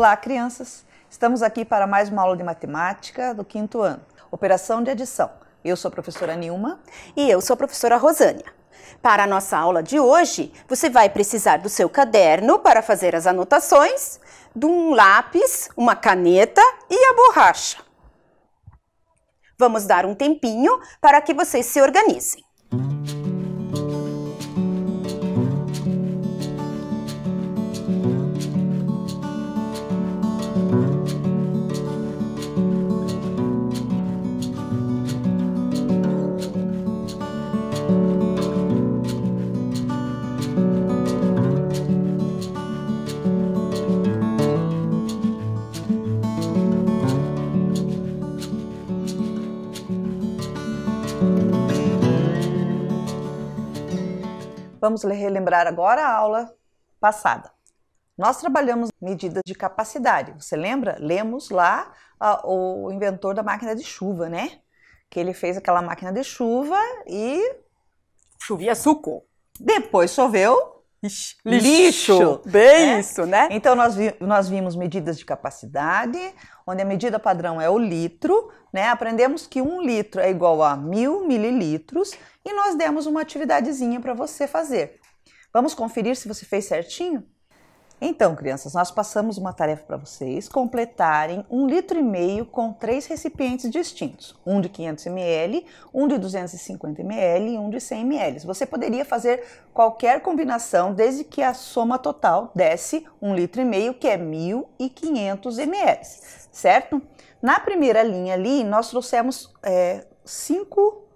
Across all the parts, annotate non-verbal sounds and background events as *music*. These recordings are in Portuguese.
Olá, crianças! Estamos aqui para mais uma aula de matemática do quinto ano, operação de adição. Eu sou a professora Nilma. E eu sou a professora Rosânia. Para a nossa aula de hoje, você vai precisar do seu caderno para fazer as anotações, de um lápis, uma caneta e a borracha. Vamos dar um tempinho para que vocês se organizem. Vamos relembrar agora a aula passada. Nós trabalhamos medidas de capacidade. Você lembra? Lemos lá o inventor da máquina de chuva, né? Que ele fez aquela máquina de chuva e. Chovia suco. Depois choveu lixo. lixo. Bem né? isso, né? Então, nós, vi, nós vimos medidas de capacidade, onde a medida padrão é o litro, né? Aprendemos que um litro é igual a mil mililitros e nós demos uma atividadezinha para você fazer. Vamos conferir se você fez certinho? Então, crianças, nós passamos uma tarefa para vocês completarem um litro e meio com três recipientes distintos: um de 500 ml, um de 250 ml e um de 100 ml. Você poderia fazer qualquer combinação desde que a soma total desse um litro e meio, que é 1.500 ml, certo? Na primeira linha ali, nós trouxemos é, cinco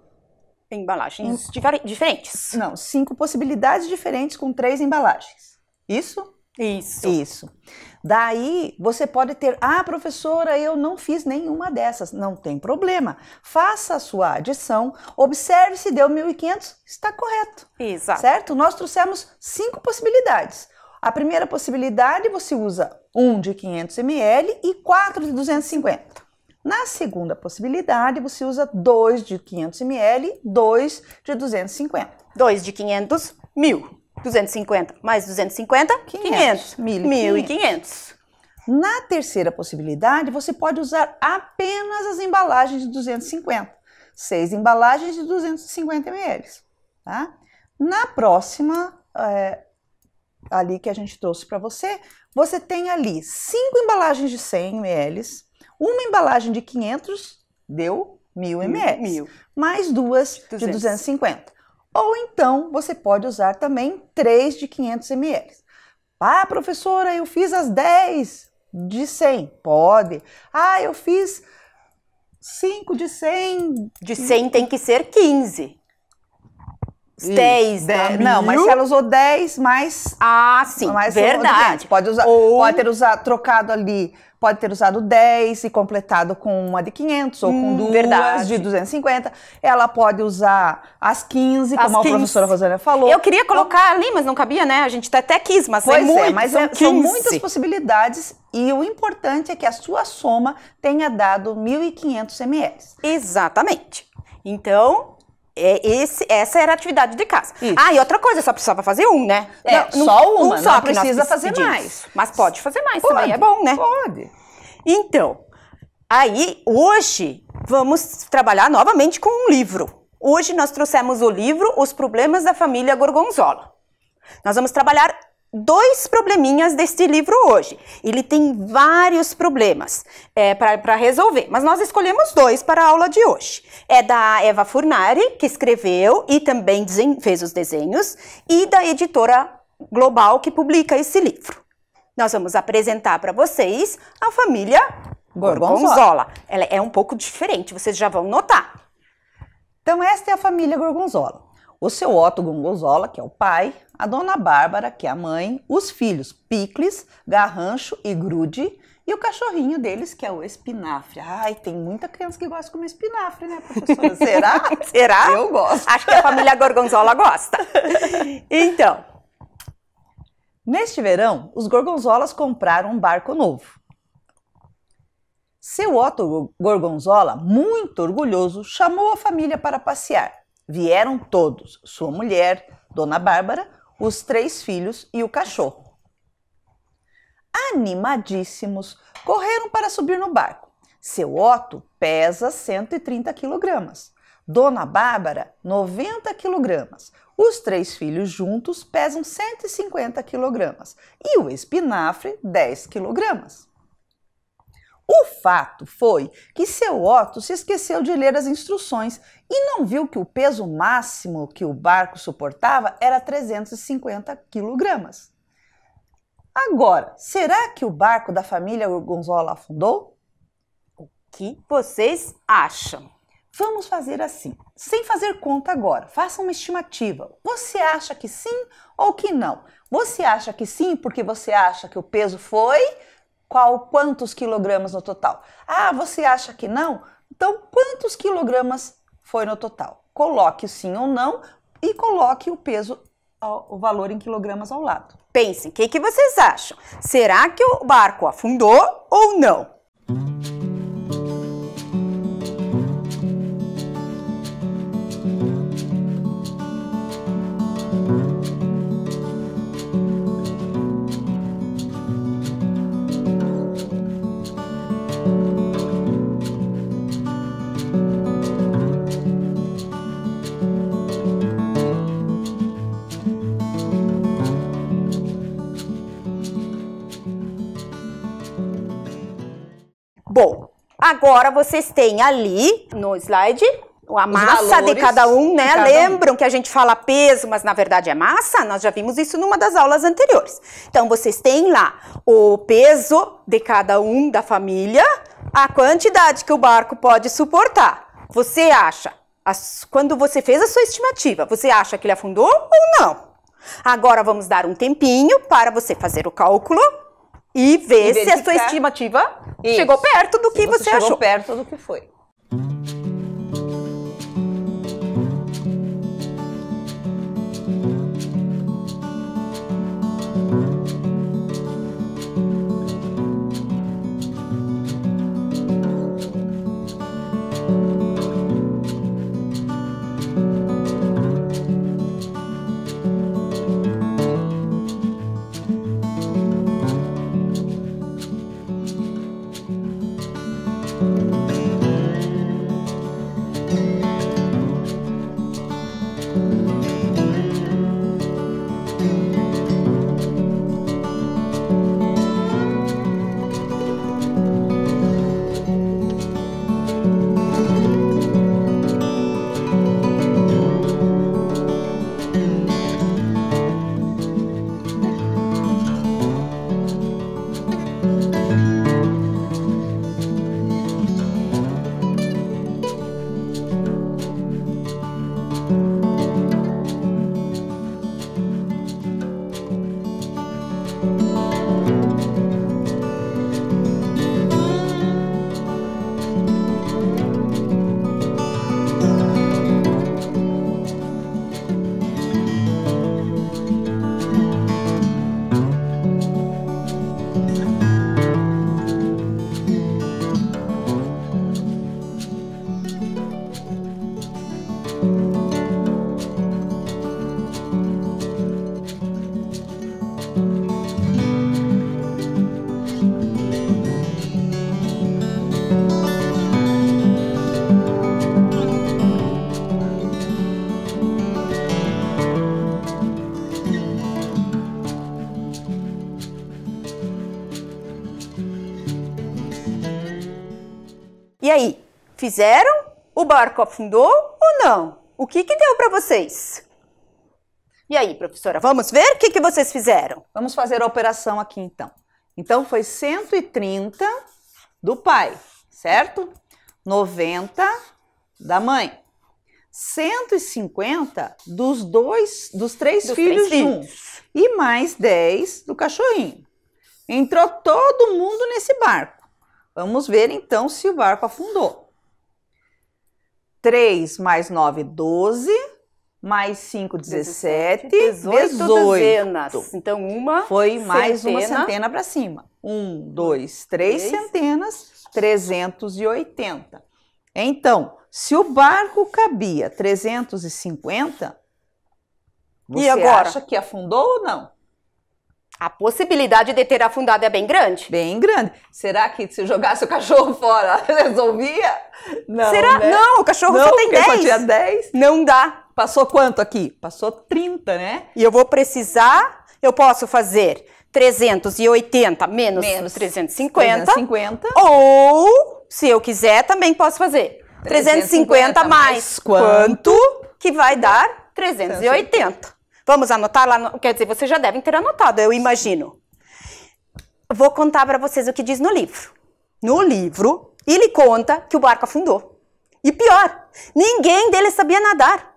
embalagens diferentes. Não, cinco possibilidades diferentes com três embalagens. Isso? Isso. Isso. Daí você pode ter, ah, professora, eu não fiz nenhuma dessas. Não tem problema. Faça a sua adição, observe se deu 1.500, está correto. Exato. Certo? Nós trouxemos cinco possibilidades. A primeira possibilidade você usa um de 500 ml e quatro de 250. Na segunda possibilidade, você usa dois de 500 ml, dois de 250. Dois de 500, mil. 250 mais 250, 500. 500. 1.500. Na terceira possibilidade, você pode usar apenas as embalagens de 250. Seis embalagens de 250 ml. Tá? Na próxima, é, ali que a gente trouxe para você, você tem ali cinco embalagens de 100 ml, uma embalagem de 500, deu 1.000 ml, mil. mais duas 200. de 250. Ou então você pode usar também 3 de 500 ml. Ah, professora, eu fiz as 10 de 100. Pode. Ah, eu fiz 5 de 100. De 100 tem que ser 15. 10, né? Não, mas ela usou 10 mais. Ah, sim. Mais verdade. Pode, usar, ou... pode ter usado, trocado ali, pode ter usado 10 e completado com uma de 500 ou com duas verdade. de 250. Ela pode usar as 15, as como 15. a professora Rosana falou. Eu queria colocar então, ali, mas não cabia, né? A gente tá até quis, mas é pois é, muito, é mas são, é, são muitas possibilidades e o importante é que a sua soma tenha dado 1.500 ml. Exatamente. Então, é, esse, essa era a atividade de casa. Isso. Ah, e outra coisa, só precisava fazer um, né? É, não, só uma, um é só não precisa fazer mais. Mas pode fazer mais pode, também, é bom, né? Pode. Então, aí hoje vamos trabalhar novamente com um livro. Hoje nós trouxemos o livro Os Problemas da Família Gorgonzola. Nós vamos trabalhar dois probleminhas deste livro hoje. Ele tem vários problemas é, para resolver, mas nós escolhemos dois para a aula de hoje. É da Eva Furnari, que escreveu e também fez os desenhos, e da editora Global, que publica esse livro. Nós vamos apresentar para vocês a família Gorgonzola. Gorgonzola. Ela é um pouco diferente, vocês já vão notar. Então, esta é a família Gorgonzola o seu Otto Gongozola, que é o pai, a dona Bárbara, que é a mãe, os filhos Picles, Garrancho e Grude, e o cachorrinho deles, que é o espinafre. Ai, tem muita criança que gosta de comer espinafre, né, professora? *laughs* Será? Será? Eu gosto. Acho que a família Gorgonzola gosta. *laughs* Então, neste verão, os Gorgonzolas compraram um barco novo. Seu Otto Gorgonzola, muito orgulhoso, chamou a família para passear Vieram todos: sua mulher, Dona Bárbara, os três filhos e o cachorro. Animadíssimos, correram para subir no barco. Seu Otto pesa 130 quilogramas. Dona Bárbara, 90 quilogramas. Os três filhos juntos pesam 150 quilogramas e o espinafre, 10 quilogramas. O fato foi que seu Otto se esqueceu de ler as instruções e não viu que o peso máximo que o barco suportava era 350 quilogramas. Agora, será que o barco da família Gorgonzola afundou? O que vocês acham? Vamos fazer assim, sem fazer conta agora, faça uma estimativa. Você acha que sim ou que não? Você acha que sim porque você acha que o peso foi qual quantos quilogramas no total? Ah, você acha que não? Então, quantos quilogramas foi no total. Coloque sim ou não e coloque o peso, o valor em quilogramas ao lado. Pensem, o que, que vocês acham? Será que o barco afundou ou não? Agora vocês têm ali no slide a massa de cada um, né? Cada Lembram um. que a gente fala peso, mas na verdade é massa? Nós já vimos isso numa das aulas anteriores. Então vocês têm lá o peso de cada um da família, a quantidade que o barco pode suportar. Você acha, quando você fez a sua estimativa, você acha que ele afundou ou não? Agora vamos dar um tempinho para você fazer o cálculo e ver, e se a sua tá estimativa isso. chegou perto do que você, você chegou achou. Chegou perto do que foi. Fizeram? O barco afundou ou não? O que, que deu para vocês? E aí, professora, vamos ver o que, que vocês fizeram? Vamos fazer a operação aqui então. Então foi 130 do pai, certo? 90 da mãe. 150 dos dois, dos três dos filhos três juntos. E mais 10 do cachorrinho. Entrou todo mundo nesse barco. Vamos ver então se o barco afundou. 3 mais 9, 12. Mais 5, 17. 18, 18. dezenas. Então, uma. Foi mais uma centena para cima. 1, 2, 3 centenas, 380. Então, se o barco cabia 350, você e agora? acha que afundou ou não? A possibilidade de ter afundado é bem grande. Bem grande. Será que se jogasse o cachorro *laughs* fora, resolvia? Não. Será? Né? Não, o cachorro não, só tem 10. Só tinha 10. Não dá. Passou quanto aqui? Passou 30, né? E eu vou precisar, eu posso fazer 380 menos, menos 350. 350. Ou, se eu quiser, também posso fazer 350, 350 mais, mais quanto? quanto? Que vai dar 380. Vamos anotar lá? No... Quer dizer, vocês já devem ter anotado, eu imagino. Vou contar para vocês o que diz no livro. No livro, ele conta que o barco afundou. E pior, ninguém deles sabia nadar.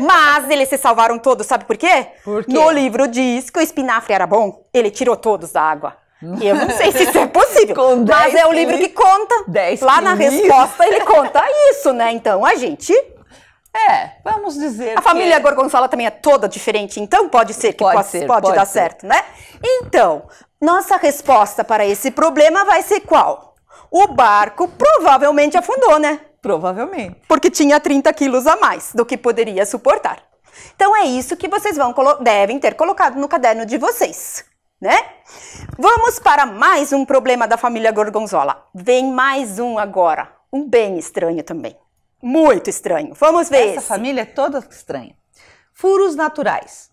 Mas eles se salvaram todos, sabe por quê? por quê? No livro diz que o espinafre era bom, ele tirou todos da água. E eu não sei se isso é possível, *laughs* mas é o livro que conta. Lá na resposta ele conta isso, né? Então a gente é, vamos dizer. A família gorgonzola também é toda diferente, então pode ser que pode, pode, ser, pode, pode dar ser. certo, né? Então, nossa resposta para esse problema vai ser qual? O barco provavelmente afundou, né? Provavelmente. Porque tinha 30 quilos a mais do que poderia suportar. Então é isso que vocês vão devem ter colocado no caderno de vocês, né? Vamos para mais um problema da família gorgonzola. Vem mais um agora, um bem estranho também. Muito estranho. Vamos ver. Essa esse. família é toda estranha. Furos naturais.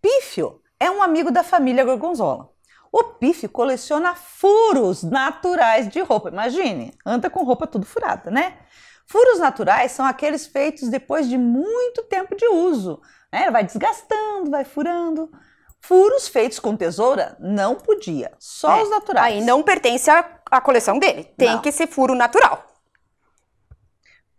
Pífio é um amigo da família gorgonzola. O Pífio coleciona furos naturais de roupa. Imagine, anda com roupa tudo furada, né? Furos naturais são aqueles feitos depois de muito tempo de uso. Né? Vai desgastando, vai furando. Furos feitos com tesoura não podia, só é. os naturais. Aí não pertence à, coleção dele. Tem não. que ser furo natural.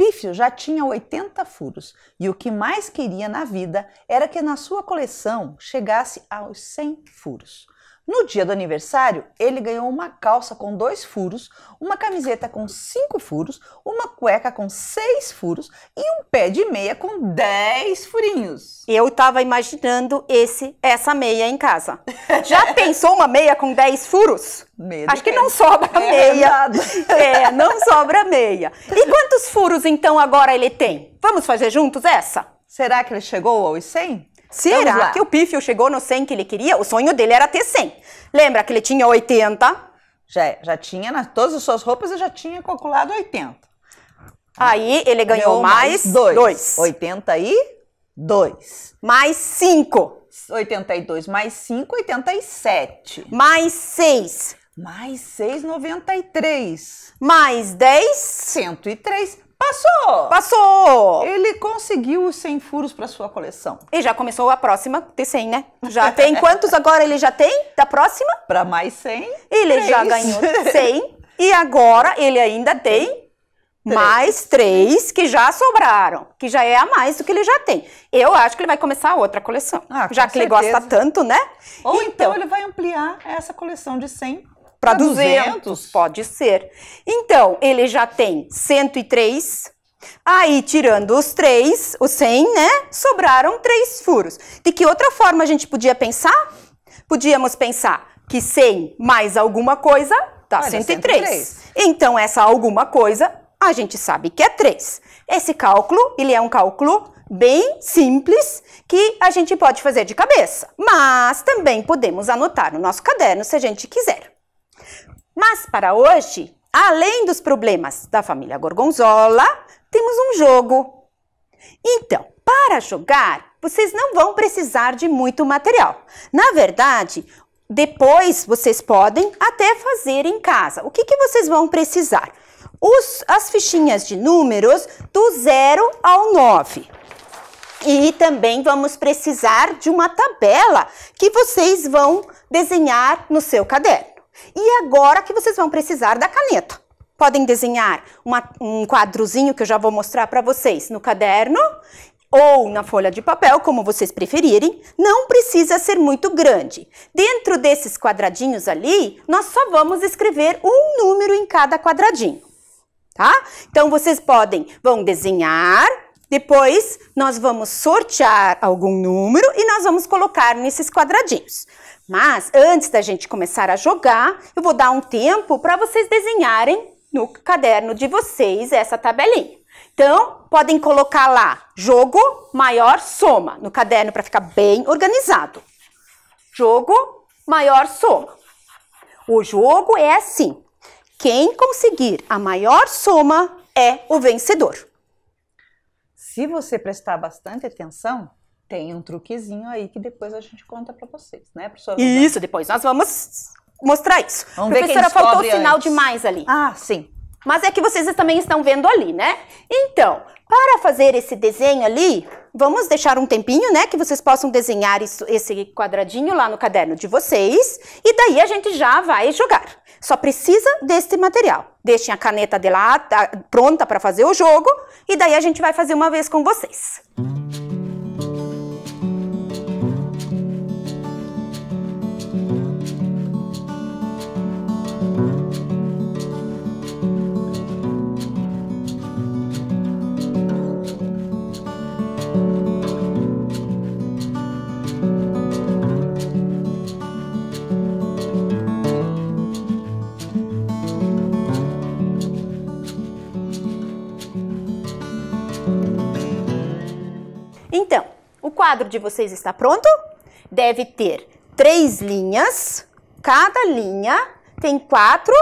Pífio já tinha 80 furos e o que mais queria na vida era que na sua coleção chegasse aos 100 furos. No dia do aniversário, ele ganhou uma calça com dois furos, uma camiseta com cinco furos, uma cueca com seis furos e um pé de meia com dez furinhos. Eu estava imaginando esse, essa meia em casa. Já *laughs* pensou uma meia com dez furos? Medo Acho que, não sobra é meia. *laughs* É, não sobra meia. E quantos furos então agora ele tem? Vamos fazer juntos essa? Será que ele chegou aos 100? Será que o Pifio chegou no 100 que ele queria? O sonho dele era ter 100. Lembra que ele tinha 80? Já, já tinha, nas, todas as suas roupas, eu já tinha calculado 80. Aí ele ganhou, ganhou mais 2. 82. Mais 5. 82 mais 5, 87. Mais 6. Mais 6, 93. Mais 10. 103. Passou! Passou! Ele conseguiu os 100 furos para sua coleção. E já começou a próxima, de 100, né? Já *laughs* tem quantos agora ele já tem? Da próxima? Para mais 100. Ele três. já ganhou 100 *laughs* e agora ele ainda tem Três. mais três que já sobraram, que já é a mais do que ele já tem. Eu acho que ele vai começar outra coleção, ah, já que certeza. ele gosta tanto, né? Ou então, então ele vai ampliar essa coleção de 100 para 200. 200, pode ser. Então, ele já tem 103, Aí, tirando os três, os 100, né? Sobraram três furos. De que outra forma a gente podia pensar? Podíamos pensar que 100 mais alguma coisa dá 103. 103. Então, essa alguma coisa a gente sabe que é 3. Esse cálculo, ele é um cálculo bem simples que a gente pode fazer de cabeça. Mas também podemos anotar no nosso caderno se a gente quiser. Mas para hoje, além dos problemas da família Gorgonzola, temos um jogo. Então, para jogar, vocês não vão precisar de muito material. Na verdade, depois vocês podem até fazer em casa. O que, que vocês vão precisar? Os, as fichinhas de números do 0 ao 9. E também vamos precisar de uma tabela que vocês vão desenhar no seu caderno. E agora que vocês vão precisar da caneta. Podem desenhar uma, um quadrozinho que eu já vou mostrar para vocês no caderno ou na folha de papel, como vocês preferirem, não precisa ser muito grande. Dentro desses quadradinhos ali, nós só vamos escrever um número em cada quadradinho, tá? Então, vocês podem, vão desenhar, depois nós vamos sortear algum número e nós vamos colocar nesses quadradinhos. Mas antes da gente começar a jogar, eu vou dar um tempo para vocês desenharem no caderno de vocês essa tabelinha. Então, podem colocar lá jogo maior soma no caderno para ficar bem organizado. Jogo maior soma. O jogo é assim: quem conseguir a maior soma é o vencedor. Se você prestar bastante atenção, tem um truquezinho aí que depois a gente conta para vocês, né, professora? Isso, depois nós vamos mostrar isso. Vamos professora, ver quem faltou o sinal demais ali. Ah, sim. Mas é que vocês também estão vendo ali, né? Então, para fazer esse desenho ali, vamos deixar um tempinho, né? Que vocês possam desenhar isso, esse quadradinho lá no caderno de vocês. E daí a gente já vai jogar. Só precisa desse material. Deixem a caneta de lá tá, pronta para fazer o jogo. E daí a gente vai fazer uma vez com vocês. Música quadro de vocês está pronto? Deve ter três linhas, cada linha tem quatro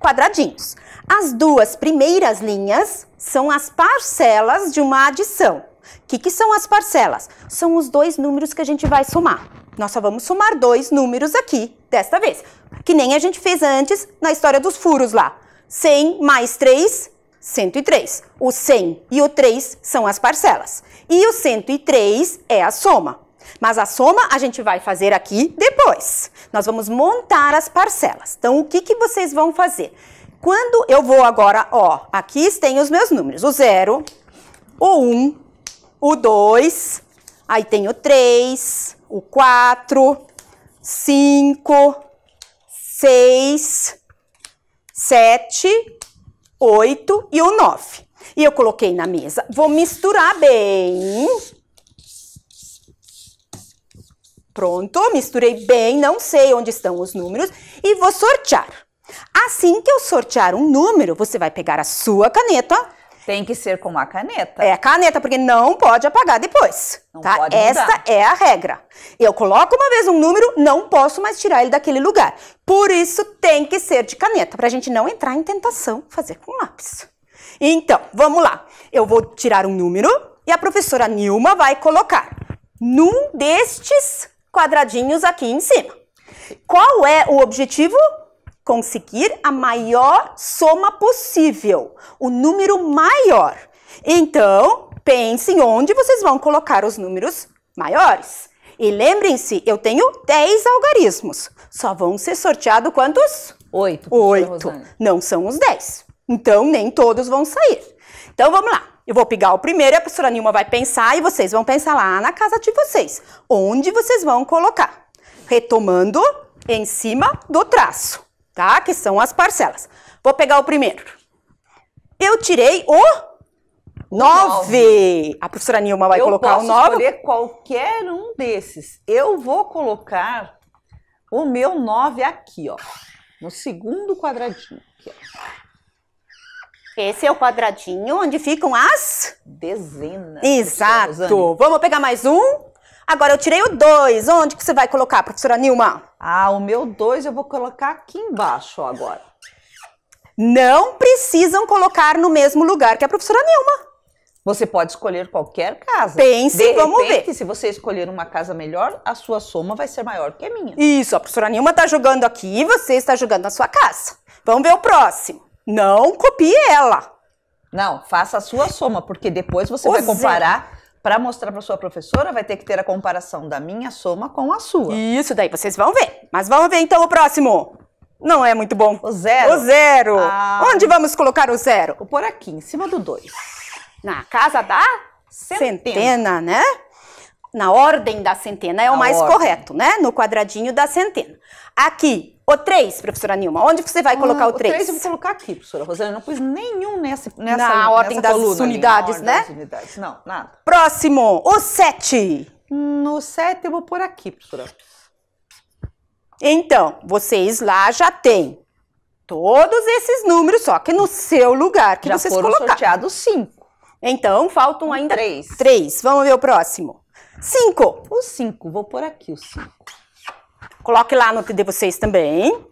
quadradinhos. As duas primeiras linhas são as parcelas de uma adição. O que, que são as parcelas? São os dois números que a gente vai somar. Nós só vamos somar dois números aqui, desta vez. Que nem a gente fez antes na história dos furos lá. 100 mais 3 103. O 100 e o 3 são as parcelas. E o 103 é a soma. Mas a soma a gente vai fazer aqui depois. Nós vamos montar as parcelas. Então, o que, que vocês vão fazer? Quando eu vou agora, ó, aqui tem os meus números. O 0, o 1, um, o 2, aí tem o 3, o 4, 5, 6, 7 8 e o 9. E eu coloquei na mesa. Vou misturar bem. Pronto, misturei bem, não sei onde estão os números. E vou sortear. Assim que eu sortear um número, você vai pegar a sua caneta tem que ser com a caneta. É a caneta, porque não pode apagar depois. Não tá? pode Essa mudar. é a regra. Eu coloco uma vez um número, não posso mais tirar ele daquele lugar. Por isso tem que ser de caneta, para a gente não entrar em tentação fazer com lápis. Então, vamos lá. Eu vou tirar um número e a professora Nilma vai colocar num destes quadradinhos aqui em cima. Qual é o objetivo conseguir a maior soma possível, o número maior. Então, pensem onde vocês vão colocar os números maiores. E lembrem-se, eu tenho 10 algarismos. Só vão ser sorteados quantos? Oito. Oito. Não são os 10. Então, nem todos vão sair. Então, vamos lá. Eu vou pegar o primeiro, a professora Nilma vai pensar e vocês vão pensar lá na casa de vocês. Onde vocês vão colocar? Retomando em cima do traço tá? Que são as parcelas. Vou pegar o primeiro. Eu tirei o 9. A professora Nilma vai eu colocar o 9. Eu posso escolher qualquer um desses. Eu vou colocar o meu 9 aqui, ó. No segundo quadradinho. Aqui, Esse é o quadradinho onde ficam as... Dezenas. Exato. Vamos pegar mais um? Agora eu tirei o 2. Onde que você vai colocar, professora Nilma? Ah, o meu 2 eu vou colocar aqui embaixo agora. Não precisam colocar no mesmo lugar que a professora Nilma. Você pode escolher qualquer casa. Pense, De vamos repente, ver. se você escolher uma casa melhor, a sua soma vai ser maior que a minha. Isso, a professora Nilma está jogando aqui e você está jogando na sua casa. Vamos ver o próximo. Não copie ela. Não, faça a sua soma, porque depois você o vai comparar para mostrar para sua professora, vai ter que ter a comparação da minha soma com a sua. Isso daí, vocês vão ver. Mas vamos ver então o próximo. Não é muito bom. O zero. O zero. Ah. Onde vamos colocar o zero? Vou por aqui, em cima do dois. Na casa da centena, centena né? Na ordem da centena é Na o mais ordem. correto, né? No quadradinho da centena. Aqui, o 3, professora Nilma, onde você vai colocar ah, o 3? O 3 eu vou colocar aqui, professora Rosana. Eu não pus nenhum nessa, nessa Na ordem nessa das coluna, unidades, ali, né? Das unidades. Não, nada. Próximo, o 7. No 7 eu vou por aqui, professora. Então, vocês lá já têm todos esses números, só que no seu lugar que já vocês foram colocaram. sorteados 5. Então, faltam ainda 3. 3. Vamos ver o próximo. 5. O 5, vou por aqui o 5. Coloque lá no de vocês também.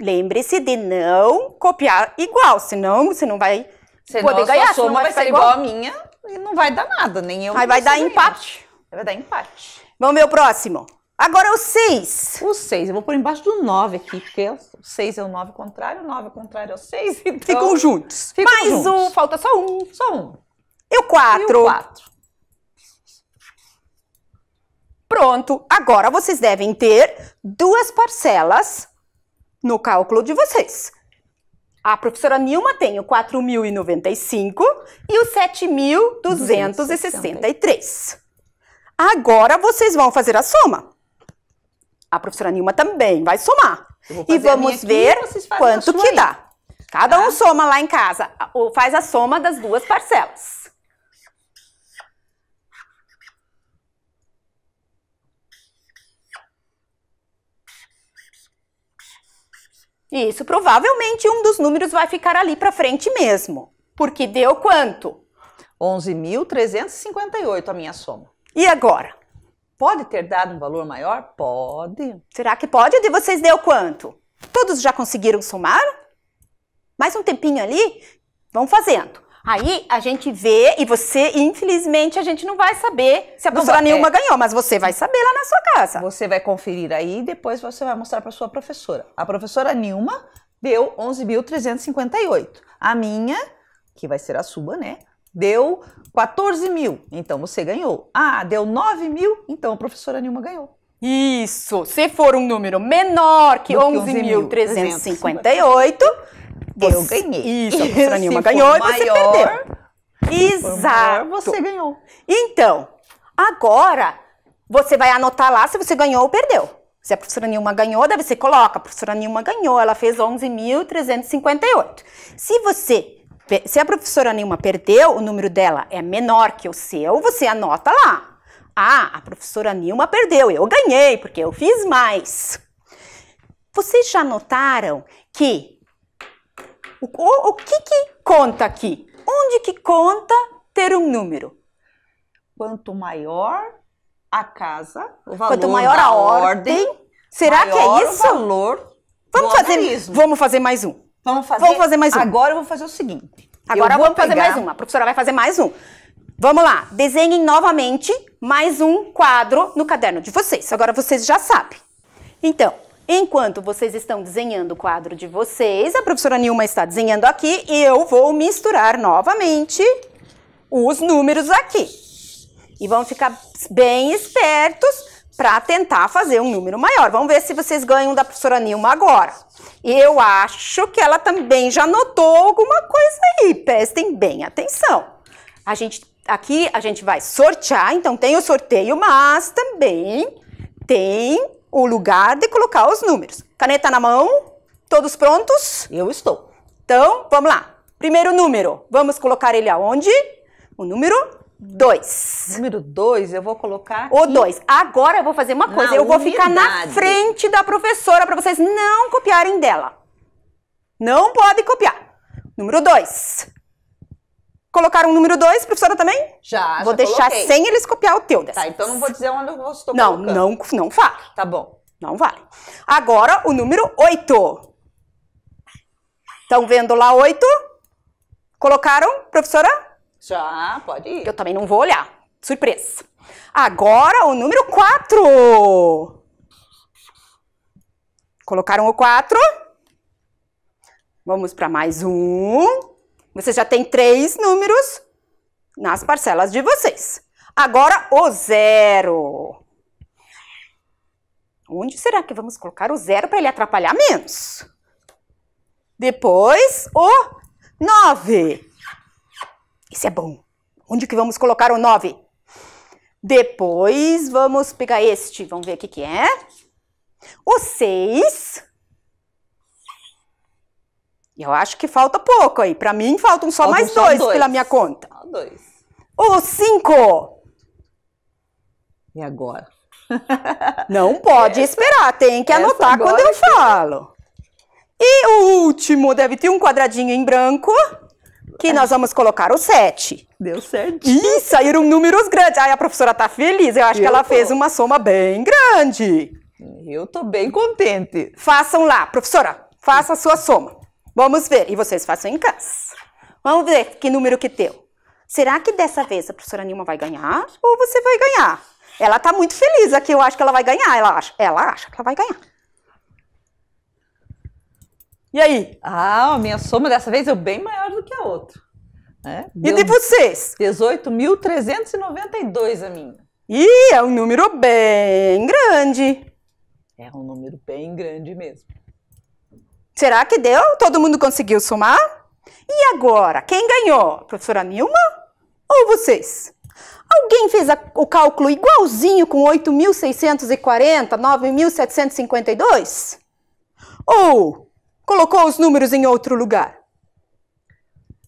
Lembre-se de não copiar igual, senão você não vai senão poder ganhar. Senão vai, vai ser igual. igual a minha e não vai dar nada, nem eu. Aí vai dar empate. Vai dar empate. Vamos ver o próximo. Agora o 6. O 6. Eu vou por embaixo do 9 aqui, porque o 6 é o 9 contrário, o 9 contrário é o 6. *laughs* Então... Ficam juntos. Ficam Mais juntos. um, falta só um. Só um. E o 4? E o 4. Pronto, agora vocês devem ter duas parcelas no cálculo de vocês. A professora Nilma tem o 4.095 e o 7.263. Agora vocês vão fazer a soma. A professora Nilma também vai somar. E vamos ver quanto que aí. dá. Cada tá. um soma lá em casa, ou faz a soma das duas parcelas. Isso, provavelmente um dos números vai ficar ali para frente mesmo. Porque deu quanto? 11.358 a minha soma. E agora? Pode ter dado um valor maior? Pode. Será que pode? De vocês deu quanto? Todos já conseguiram somar? Mais um tempinho ali? Vão fazendo. Aí a gente vê e você, infelizmente, a gente não vai saber se a professora nenhuma é. ganhou, mas você vai saber lá na sua casa. Você vai conferir aí e depois você vai mostrar para sua professora. A professora Nilma deu 11.358. A minha, que vai ser a sua, né? Deu 14 mil, então você ganhou. Ah, deu 9 mil, então a professora Nilma ganhou. Isso! Se for um número menor que 11.358, 11 eu ganhei. Isso, a professora Nilma ganhou e você perdeu. Exato. Maior, você ganhou. Então, agora você vai anotar lá se você ganhou ou perdeu. Se a professora Nilma ganhou, deve você coloca, a professora Nilma ganhou, ela fez 11.358. Se você, se a professora Nilma perdeu, o número dela é menor que o seu, você anota lá. Ah, a professora Nilma perdeu, eu ganhei, porque eu fiz mais. Vocês já notaram que o, o, o que, que conta aqui? Onde que conta ter um número? Quanto maior a casa, o valor quanto maior a ordem, ordem será que é isso? O valor vamos fazer, organismo. vamos fazer mais um. Vamos fazer, vamos fazer mais um. Agora eu vou fazer o seguinte. Agora eu vou vamos pegar... fazer mais uma. A professora vai fazer mais um. Vamos lá, desenhem novamente mais um quadro no caderno de vocês. Agora vocês já sabem. Então, Enquanto vocês estão desenhando o quadro de vocês, a professora Nilma está desenhando aqui e eu vou misturar novamente os números aqui. E vão ficar bem espertos para tentar fazer um número maior. Vamos ver se vocês ganham da professora Nilma agora. Eu acho que ela também já notou alguma coisa aí. Prestem bem atenção. A gente aqui a gente vai sortear, então tem o sorteio, mas também tem o lugar de colocar os números. Caneta na mão, todos prontos? Eu estou. Então, vamos lá. Primeiro número, vamos colocar ele aonde? O número 2. Número 2, eu vou colocar. O 2. Agora eu vou fazer uma coisa. eu vou unidade. ficar na frente da professora para vocês não copiarem dela. Não pode copiar. Número 2. Colocaram o número 2, professora também? Já. Vou já deixar coloquei. sem eles copiar o teu dessa. Tá, então não vou dizer onde eu estou não, colocando. Não, não, não fale. Tá bom. Não vale. Agora o número 8. Estão vendo lá 8? Colocaram, professora? Já, pode ir. Eu também não vou olhar. Surpresa. Agora o número 4. Colocaram o 4. Vamos para mais um. Você já tem três números nas parcelas de vocês. Agora o zero. Onde será que vamos colocar o zero para ele atrapalhar menos? Depois o 9. Esse é bom. Onde que vamos colocar o 9? Depois vamos pegar este, vamos ver o que que é. O 6. Eu acho que falta pouco aí. Para mim, faltam só faltam mais só dois, dois, pela minha conta. Só dois. o cinco! E agora? *laughs* Não pode essa, esperar, tem que anotar quando eu é falo. E o último deve ter um quadradinho em branco, que nós vamos colocar o 7. Deu certo. E saíram números grandes. Ai, a professora tá feliz. Eu acho eu que ela tô. fez uma soma bem grande. Eu tô bem contente. Façam lá, professora, faça a sua soma. Vamos ver, e vocês façam em casa. Vamos ver que número que deu. Será que dessa vez a professora Nilma vai ganhar ou você vai ganhar? Ela tá muito feliz aqui, eu acho que ela vai ganhar. Ela acha, ela acha que ela vai ganhar. E aí? Ah, a minha soma dessa vez é bem maior do que a outra. Né? E de vocês? 18.392 a minha. Ih, é um número bem grande. É um número bem grande mesmo. Será que deu? Todo mundo conseguiu somar? E agora, quem ganhou? Professora Nilma ou vocês? Alguém fez a, o cálculo igualzinho com 8.640, 9.752? Ou colocou os números em outro lugar?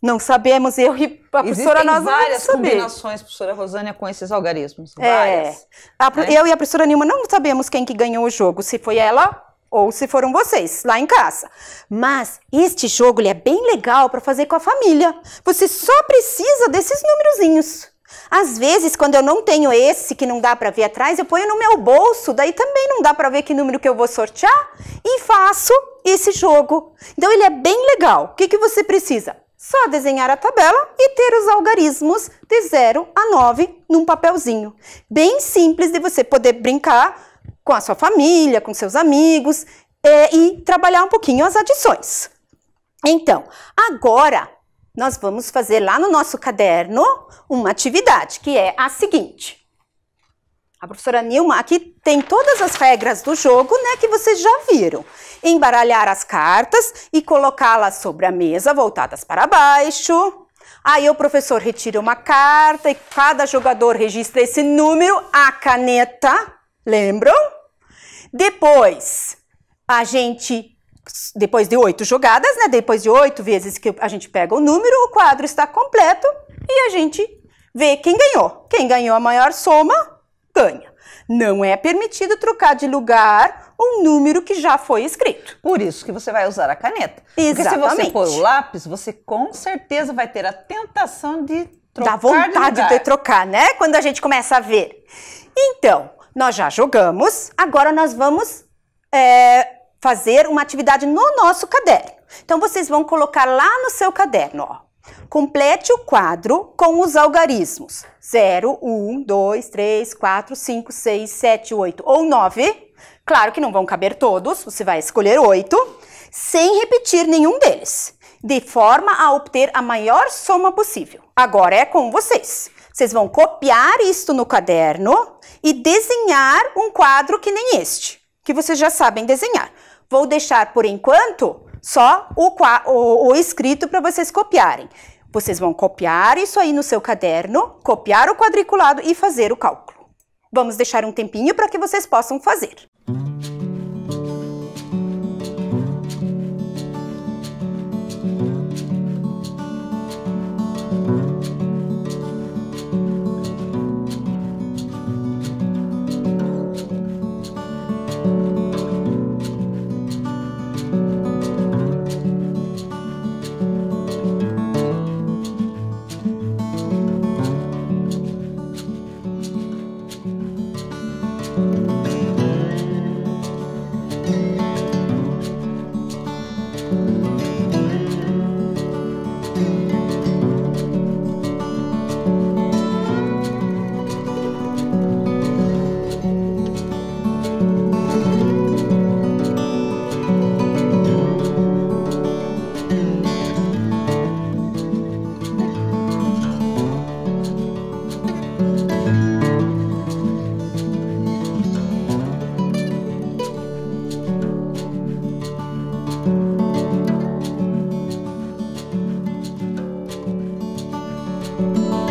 Não sabemos, eu e a professora Existem nós várias combinações, professora Rosânia, com esses algarismos. É. Várias. A, né? Eu e a professora Nilma não sabemos quem que ganhou o jogo, se foi ela ou se foram vocês lá em casa. Mas este jogo ele é bem legal para fazer com a família. Você só precisa desses númerozinhos. Às vezes, quando eu não tenho esse que não dá para ver atrás, eu ponho no meu bolso, daí também não dá para ver que número que eu vou sortear e faço esse jogo. Então ele é bem legal. O que, que você precisa? Só desenhar a tabela e ter os algarismos de 0 a 9 num papelzinho. Bem simples de você poder brincar com a sua família, com seus amigos é, e trabalhar um pouquinho as adições. Então, agora nós vamos fazer lá no nosso caderno uma atividade que é a seguinte. A professora Nilma aqui tem todas as regras do jogo, né, que vocês já viram. Embaralhar as cartas e colocá-las sobre a mesa, voltadas para baixo. Aí o professor retira uma carta e cada jogador registra esse número, a caneta, lembram? Depois, a gente, depois de oito jogadas, né? Depois de oito vezes que a gente pega o número, o quadro está completo e a gente vê quem ganhou. Quem ganhou a maior soma, ganha. Não é permitido trocar de lugar um número que já foi escrito. Por isso que você vai usar a caneta. Exatamente. Porque se você pôr o lápis, você com certeza vai ter a tentação de trocar. Dá vontade de, de trocar, né? Quando a gente começa a ver. Então, nós já jogamos, agora nós vamos é, fazer uma atividade no nosso caderno. Então, vocês vão colocar lá no seu caderno, ó. Complete o quadro com os algarismos. 0, 1, 2, 3, 4, 5, 6, 7, 8 ou 9. Claro que não vão caber todos, você vai escolher 8, sem repetir nenhum deles, de forma a obter a maior soma possível. Agora é com vocês. Vocês vão copiar isto no caderno e desenhar um quadro que nem este, que vocês já sabem desenhar. Vou deixar por enquanto só o, o, o escrito para vocês copiarem. Vocês vão copiar isso aí no seu caderno, copiar o quadriculado e fazer o cálculo. Vamos deixar um tempinho para que vocês possam fazer. Thank you.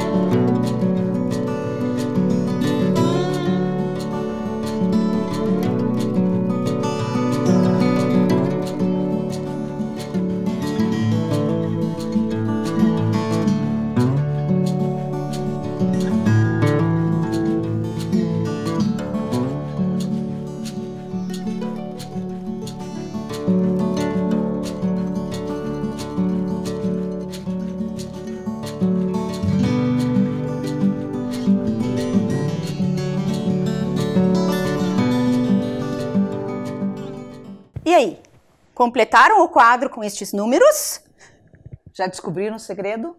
completaram o quadro com estes números? Já descobriram o segredo?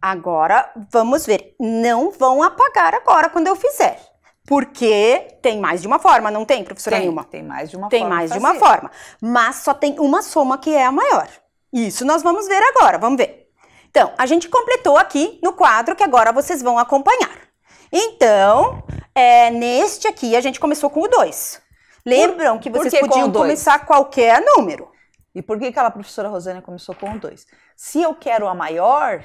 Agora vamos ver. Não vão apagar agora quando eu fizer. Porque tem mais de uma forma, não tem, professora tem, nenhuma? Tem mais de uma tem forma. Tem mais de uma forma. Mas só tem uma soma que é a maior. Isso nós vamos ver agora, vamos ver. Então, a gente completou aqui no quadro que agora vocês vão acompanhar. Então, é, neste aqui a gente começou com o 2 lembram por, que vocês podia podiam com começar qualquer número. E por que aquela professora Rosânia começou com dois? Se eu quero a maior,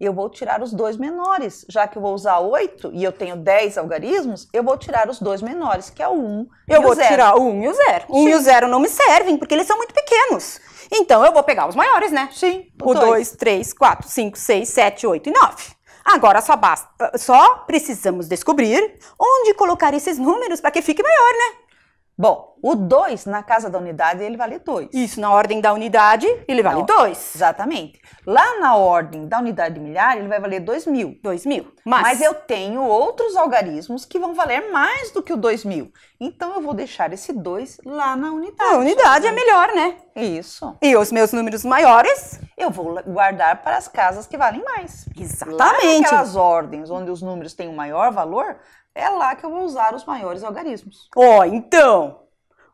eu vou tirar os dois menores. Já que eu vou usar oito e eu tenho dez algarismos, eu vou tirar os dois menores, que é o um. Eu vou zero. tirar o um e o zero. Um e o zero não me servem, porque eles são muito pequenos. Então eu vou pegar os maiores, né? Sim. O, 2, 3, dois, três, quatro, cinco, seis, sete, oito e nove. Agora só basta, só precisamos descobrir onde colocar esses números para que fique maior, né? Bom, o 2 na casa da unidade ele vale 2. Isso, na ordem da unidade ele vale 2. Exatamente. Lá na ordem da unidade de milhar ele vai valer 2 mil. 2 mil. Mas... Mas eu tenho outros algarismos que vão valer mais do que o 2 mil. Então eu vou deixar esse 2 lá na unidade. A unidade é melhor, né? Isso. E os meus números maiores? Eu vou guardar para as casas que valem mais. Exatamente. Lá naquelas ordens onde os números têm o um maior valor, é lá que eu vou usar os maiores algarismos. Ó, oh, então,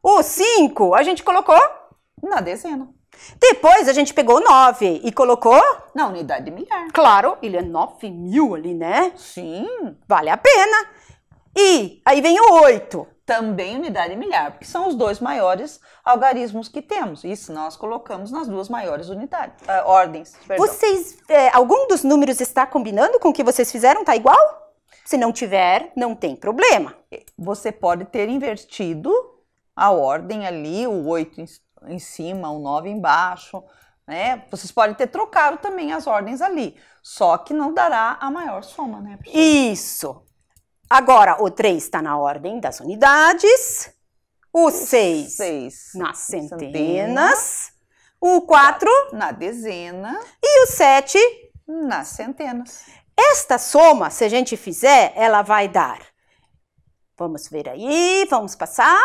o 5 a gente colocou na dezena. Depois a gente pegou 9 e colocou na unidade de milhar. Claro, ele é 9 mil ali, né? Sim. Vale a pena. E aí vem o 8. Também unidade de milhar, porque são os dois maiores algarismos que temos. Isso nós colocamos nas duas maiores unidades, uh, ordens. Perdão. Vocês, é, algum dos números está combinando com o que vocês fizeram? Está igual? Se não tiver, não tem problema. Você pode ter invertido a ordem ali, o 8 em cima, o 9 embaixo, né? Vocês podem ter trocado também as ordens ali, só que não dará a maior soma, né? Professor? Isso. Agora, o 3 está na ordem das unidades, o 6 nas centenas, centena, o 4 na dezena e o 7 nas centenas. Esta soma, se a gente fizer, ela vai dar. Vamos ver aí, vamos passar.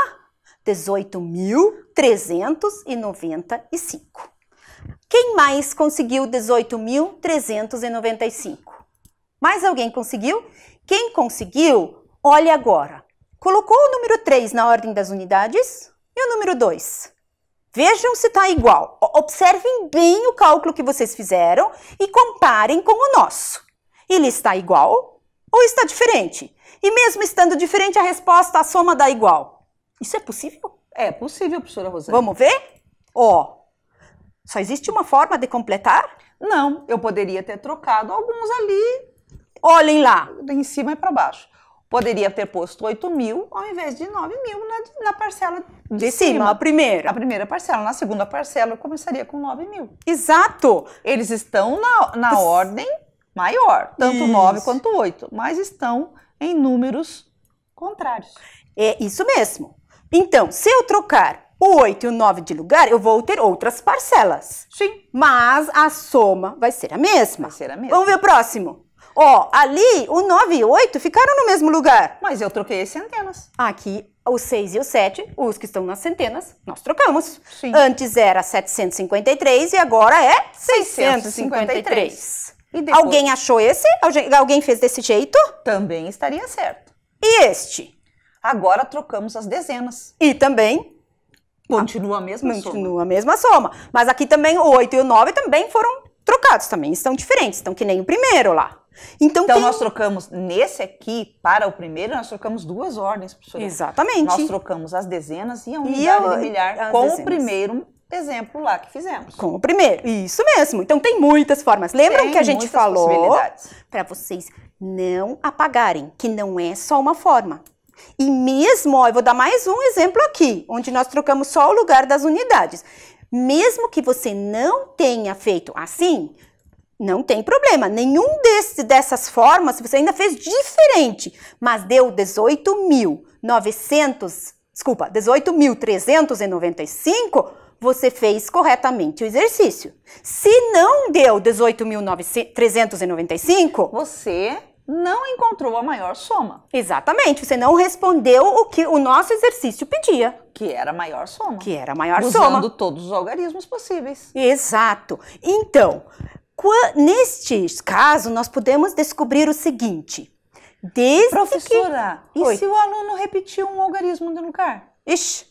18.395. Quem mais conseguiu 18.395? Mais alguém conseguiu? Quem conseguiu, olhe agora. Colocou o número 3 na ordem das unidades e o número 2. Vejam se está igual. Observem bem o cálculo que vocês fizeram e comparem com o nosso. Ele está igual ou está diferente? E mesmo estando diferente, a resposta, a soma dá igual. Isso é possível? É possível, professora Rosana. Vamos ver? Ó, só existe uma forma de completar? Não, eu poderia ter trocado alguns ali. Olhem lá. Em cima e para baixo. Poderia ter posto 8 mil ao invés de 9 mil na, na parcela de, de cima, cima. A primeira. A primeira parcela. Na segunda parcela, eu começaria com 9 mil. Exato. Eles estão na, na ordem maior, tanto 9 quanto 8, mas estão em números contrários. É isso mesmo. Então, se eu trocar o 8 e o 9 de lugar, eu vou ter outras parcelas. Sim. Mas a soma vai ser a mesma. Vai ser a mesma. Vamos ver o próximo. Ó, ali o 9 e o 8 ficaram no mesmo lugar. Mas eu troquei as centenas. Aqui os 6 e o 7, os que estão nas centenas, nós trocamos. Sim. Antes era 753 e agora é 653. 653. Depois... Alguém achou esse? Alguém fez desse jeito? Também estaria certo. E este? Agora trocamos as dezenas. E também? Continua a mesma continua soma. Continua a mesma soma. Mas aqui também o 8 e o 9 também foram trocados, também estão diferentes, estão que nem o primeiro lá. Então, então tem... nós trocamos nesse aqui para o primeiro, nós trocamos duas ordens, professora. Exatamente. Nós trocamos as dezenas e a unidade e a, de milhar com dezenas. o primeiro exemplo lá que fizemos. Com o primeiro. Isso mesmo. Então tem muitas formas. Lembram tem que a gente falou para vocês não apagarem, que não é só uma forma. E mesmo, ó, eu vou dar mais um exemplo aqui, onde nós trocamos só o lugar das unidades. Mesmo que você não tenha feito assim, não tem problema. Nenhum desse, dessas formas você ainda fez diferente, mas deu 18.900, desculpa, 18.395 você fez corretamente o exercício. Se não deu 18.395, você não encontrou a maior soma. Exatamente, você não respondeu o que o nosso exercício pedia. Que era a maior soma. Que era a maior Usando soma. Usando todos os algarismos possíveis. Exato. Então, neste caso, nós podemos descobrir o seguinte. Desde Professora, que... e Oi. se o aluno repetiu um algarismo no lugar? Ixi,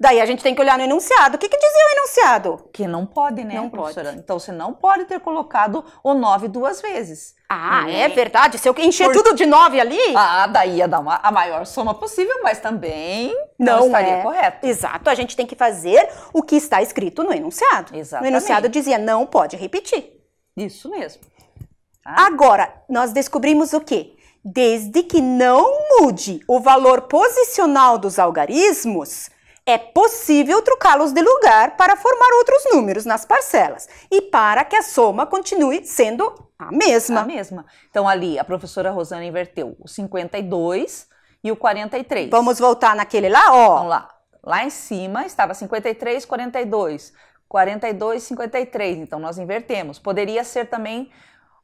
Daí a gente tem que olhar no enunciado. O que, que dizia o enunciado? Que não pode, né, não professora? Pode. Então você não pode ter colocado o 9 duas vezes. Ah, né? é verdade. Se eu encher Por... tudo de 9 ali. Ah, daí ia dar uma, a maior soma possível, mas também não, não estaria é. correto. Exato. A gente tem que fazer o que está escrito no enunciado. Exatamente. No enunciado dizia não pode repetir. Isso mesmo. Tá? Agora, nós descobrimos o quê? Desde que não mude o valor posicional dos algarismos, é possível trocá-los de lugar para formar outros números nas parcelas e para que a soma continue sendo a mesma. A mesma. Então, ali, a professora Rosana inverteu o 52 e o 43. Vamos voltar naquele lá, ó. Vamos lá. Lá em cima estava 53, 42. 42, 53. Então, nós invertemos. Poderia ser também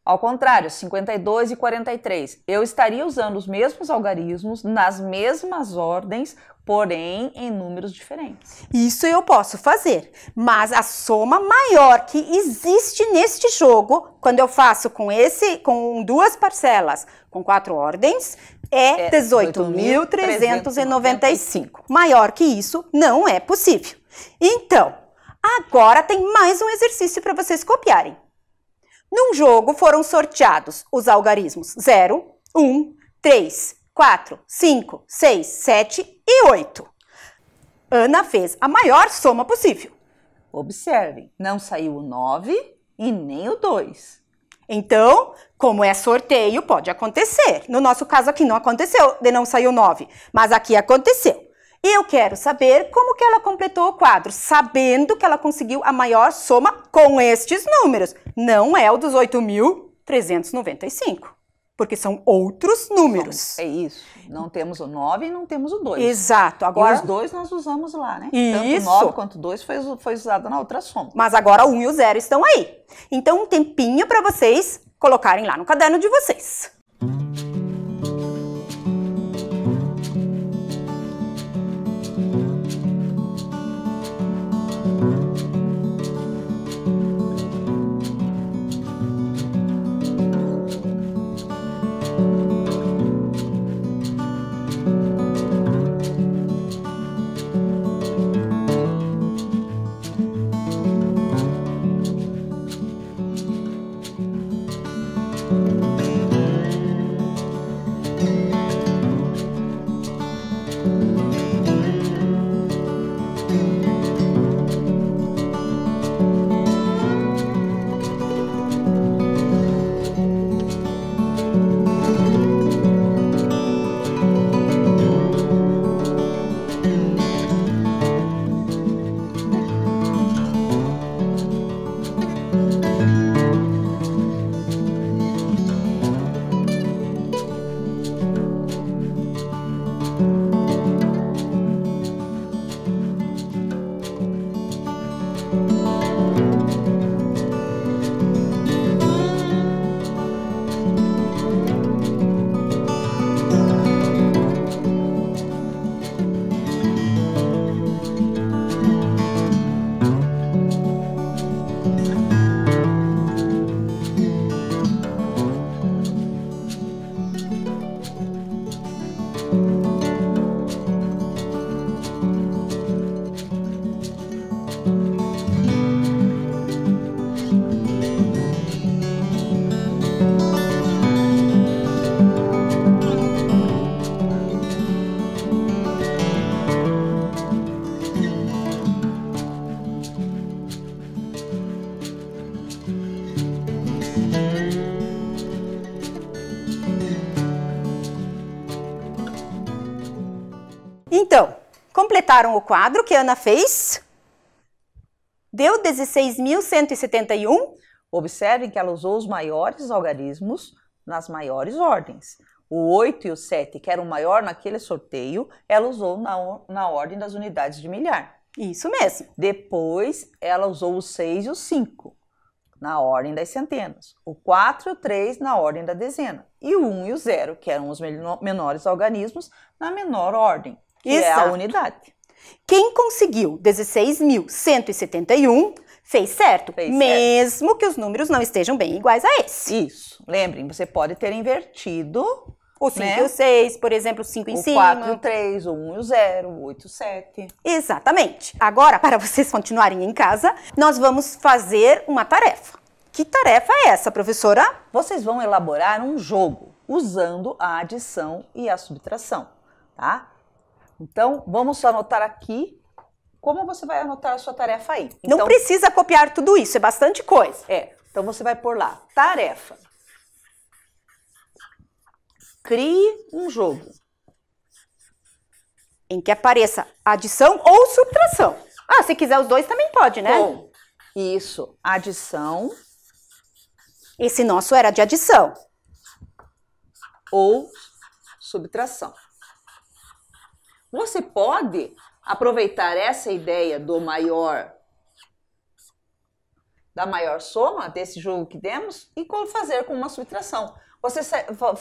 ao contrário, 52 e 43. Eu estaria usando os mesmos algarismos nas mesmas ordens, porém em números diferentes. Isso eu posso fazer, mas a soma maior que existe neste jogo, quando eu faço com esse, com duas parcelas, com quatro ordens, é, é 18.395. Maior que isso não é possível. Então, agora tem mais um exercício para vocês copiarem. Num jogo foram sorteados os algarismos 0, 1, 3, 4, 5, 6, 7 e 8. Ana fez a maior soma possível. Observem, não saiu o 9 e nem o 2. Então, como é sorteio, pode acontecer. No nosso caso aqui não aconteceu, de não sair o 9, mas aqui aconteceu. E eu quero saber como que ela completou o quadro, sabendo que ela conseguiu a maior soma com estes números não é o dos 8.395 porque são outros números. É isso. Não temos o 9 e não temos o 2. Exato. Agora e os dois nós usamos lá, né? Isso. Tanto o 9 quanto o 2 foi, foi usado na outra soma. Mas agora o 1 e o 0 estão aí. Então um tempinho para vocês colocarem lá no caderno de vocês. completaram o quadro que a Ana fez. Deu 16.171. Observem que ela usou os maiores algarismos nas maiores ordens. O 8 e o 7, que eram o maior naquele sorteio, ela usou na, na ordem das unidades de milhar. Isso mesmo. Depois, ela usou o 6 e o 5 na ordem das centenas, o 4 e o 3 na ordem da dezena, e o 1 e o 0, que eram os menores organismos, na menor ordem, que Exato. é a unidade. Quem conseguiu 16.171 fez certo, fez mesmo certo. que os números não estejam bem iguais a esse. Isso. Lembrem, você pode ter invertido o 5 né? e o 6, por exemplo, 5 em 5. O 4 e o 3, o 1 e o 0, o 8 e o 7. Exatamente. Agora, para vocês continuarem em casa, nós vamos fazer uma tarefa. Que tarefa é essa, professora? Vocês vão elaborar um jogo usando a adição e a subtração, tá? Então, vamos só anotar aqui como você vai anotar a sua tarefa aí. Então, Não precisa copiar tudo isso, é bastante coisa. É, então você vai pôr lá, tarefa. Crie um jogo. Em que apareça adição ou subtração. Ah, se quiser os dois também pode, né? Bom, isso, adição. Esse nosso era de adição. Ou subtração. Você pode aproveitar essa ideia do maior da maior soma desse jogo que demos e fazer com uma subtração. Você,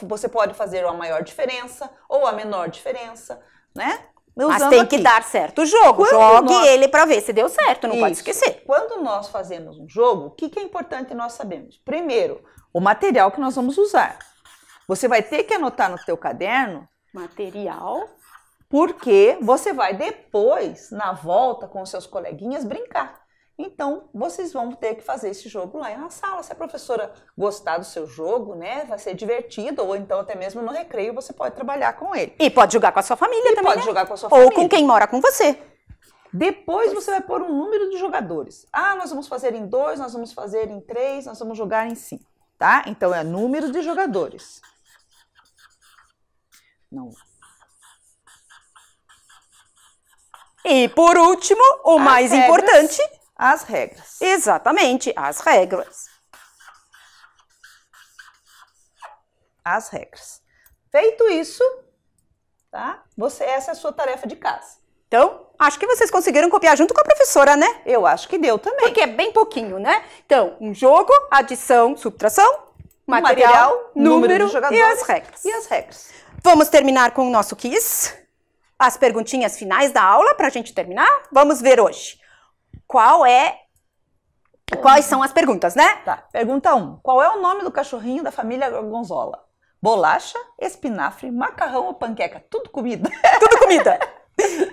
você pode fazer a maior diferença ou a menor diferença, né? Mas tem aqui. que dar certo o jogo. Quando Jogue nós... ele para ver se deu certo, não Isso. pode esquecer. Quando nós fazemos um jogo, o que, que é importante nós sabemos? Primeiro, o material que nós vamos usar. Você vai ter que anotar no teu caderno... Material porque você vai depois, na volta com seus coleguinhas, brincar. Então, vocês vão ter que fazer esse jogo lá na sala. Se a professora gostar do seu jogo, né, vai ser divertido, ou então até mesmo no recreio você pode trabalhar com ele. E pode jogar com a sua família e também. Pode né? jogar com a sua ou família. Ou com quem mora com você. Depois você vai pôr um número de jogadores. Ah, nós vamos fazer em dois, nós vamos fazer em três, nós vamos jogar em cinco, tá? Então é número de jogadores. Não E por último, o as mais regras, importante: as regras. Exatamente, as regras. As regras. Feito isso, tá? Você essa é a sua tarefa de casa. Então, acho que vocês conseguiram copiar junto com a professora, né? Eu acho que deu também. Porque é bem pouquinho, né? Então, um jogo, adição, subtração, material, material número, número e as regras. E as regras. Vamos terminar com o nosso quiz as perguntinhas finais da aula para a gente terminar? Vamos ver hoje. Qual é. Quais são as perguntas, né? Tá. Pergunta 1. Um, qual é o nome do cachorrinho da família Gorgonzola? Bolacha, espinafre, macarrão ou panqueca? Tudo comida. Tudo comida.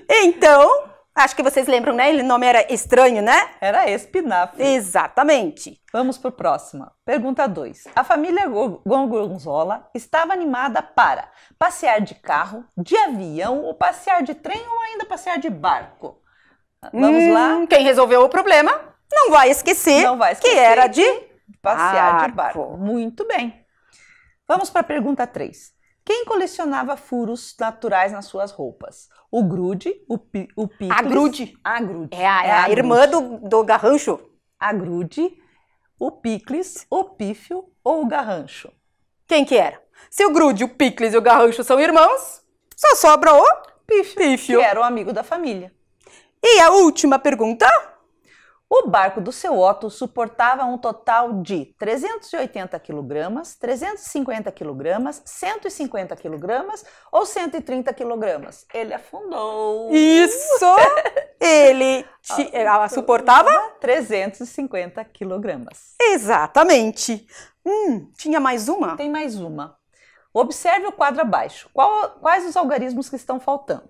*laughs* então, Acho que vocês lembram, né? Ele nome era estranho, né? Era espinafre. Exatamente. Vamos para o próximo. Pergunta 2. A família Gorgonzola estava animada para passear de carro, de avião, ou passear de trem, ou ainda passear de barco. Vamos hum, lá. Quem resolveu o problema não vai esquecer, não vai esquecer que era de passear barco. de barco. Muito bem. Vamos para a pergunta 3. Quem colecionava furos naturais nas suas roupas? O Grude, o, pi, o Picles... A Grude. A Grude. É a, é, é a, a irmã do, do Garrancho. A Grude, o Picles, o Pífio ou o Garrancho? Quem que era? Se o Grude, o Picles e o Garrancho são irmãos, só sobra o... Pífio. Pífio. Que era o amigo da família. E a última pergunta... O barco do seu Otto suportava um total de 380 quilogramas, 350 quilogramas, 150 quilogramas ou 130 quilogramas. Ele afundou. Isso! *laughs* Ele te, ela é, suportava 350 quilogramas. Exatamente. Hum, tinha mais uma? Tem mais uma. Observe o quadro abaixo. Qual, quais os algarismos que estão faltando?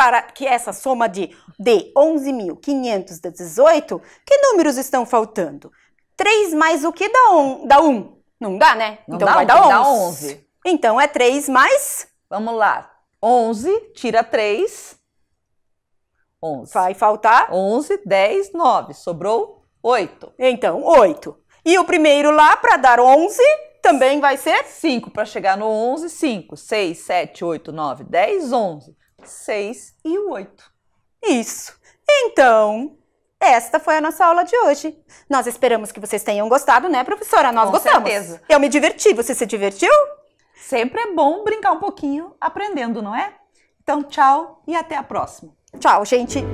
para que essa soma de de 11.518, que números estão faltando? 3 mais o que dá 1? Um, dá um. Não dá, né? Não então dá vai um, dar 11. Dá 11. Então é 3 mais... Vamos lá. 11, tira 3, 11. Vai faltar? 11, 10, 9. Sobrou 8. Então, 8. E o primeiro lá, para dar 11, também vai ser? 5 para chegar no 11, 5, 6, 7, 8, 9, 10, 11. 6 e o 8. Isso! Então, esta foi a nossa aula de hoje. Nós esperamos que vocês tenham gostado, né, professora? Nós Com gostamos. Certeza. Eu me diverti, você se divertiu? Sempre é bom brincar um pouquinho aprendendo, não é? Então, tchau e até a próxima. Tchau, gente!